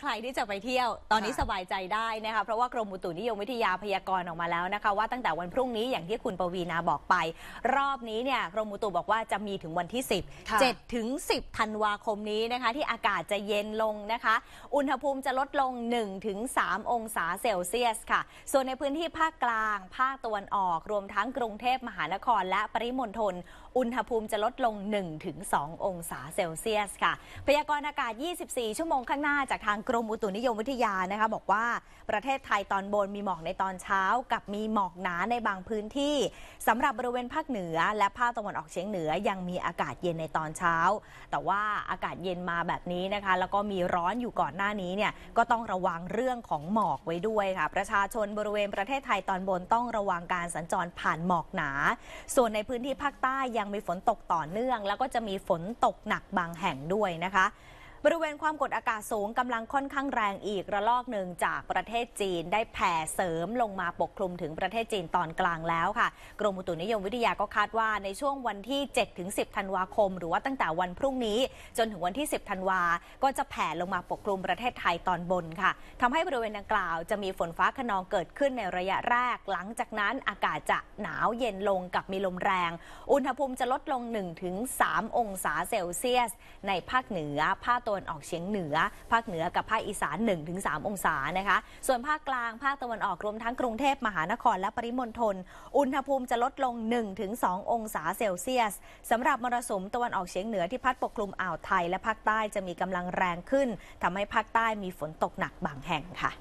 ใครที่จะไปเที่ยวตอนนี้สบายใจได้นะคะเพราะว่ากรมอุตุนิยมวิทยาพยากรณ์ออกมาแล้วนะคะ ว่าตั้งแต่วันพรุ่งนี้อย่างที่คุณปวีนาบอกไป รอบนี้เนี่ยกรมอุตุบอกว่าจะมีถึงวันที่ 10 7ถึง10ธันวาคมนี้นะคะที่อากาศจะเย็นลงนะคะ อุณหภูมิจะลดลง 1-3 องศาเซลเซียสค่ะ ส่วนในพื้นที่ภาคกลางภาคตะวันออกรวมทั้งกรุงเทพมหานคร และปริมณฑลอุณหภูมิจะลดลง 1-2 องศาเซลเซียสค่ะ พยากรณ์อากาศ 24 ชั่วโมงข้างหน้าจากทางกรมอุตุนิยมวิทยา นะคะ บอกว่าประเทศไทยตอนบนมีหมอกในตอนเช้ากับมีหมอกหนาในบางพื้นที่สำหรับบริเวณภาคเหนือ และภาคตะวันออกเฉียงเหนือ ยังมีอากาศเย็นในตอนเช้า แต่ว่าอากาศเย็นมาแบบนี้นะคะแล้วก็มีร้อนอยู่ก่อนหน้านี้เนี่ยก็ต้องระวังเรื่องของหมอกไว้ด้วยค่ะประชาชนบริเวณประเทศไทยตอนบนต้องระวังการสัญจรผ่านหมอกหนา ส่วนในพื้นที่ภาคใต้ยังมีฝนตกต่อเนื่อง แล้วก็จะมีฝนตกหนักบางแห่งด้วยนะคะบริเวณความกดอากาศสูงกำลังค่อนข้างแรงอีกระลอกหนึ่งจากประเทศจีนได้แผ่เสริมลงมาปกคลุมถึงประเทศจีนตอนกลางแล้วค่ะกรมอุตุนิยมวิทยาก็คาดว่าในช่วงวันที่7-10 ธันวาคม หรือว่าตั้งแต่วันพรุ่งนี้ จนถึงวันที่ 10 ธันวา ก็จะแผ่ลงมาปกคลุมประเทศไทยตอนบนค่ะทำให้บริเวณดังกล่าวจะมีฝนฟ้าขนองเกิดขึ้นในระยะแรกหลังจากนั้นอากาศจะหนาวเย็นลงกับมีลมแรง อุณหภูมิจะลดลง1-3องศาเซลเซียส ในภาคเหนือภาคตวันออกเฉียงเหนือ ภาคเหนือกับภาคอีสาน 1-3 องศานะคะ ส่วนภาคกลาง ภาคตะวันออกรวมทั้งกรุงเทพมหานครและปริมณฑลอุณหภูมิจะลดลง 1-2 องศาเซลเซียสสำหรับมรสุมตะวันออกเฉียงเหนือที่พัดปกคลุมอ่าวไทยและภาคใต้จะมีกำลังแรงขึ้นทำให้ภาคใต้มีฝนตกหนักบางแห่งค่ะ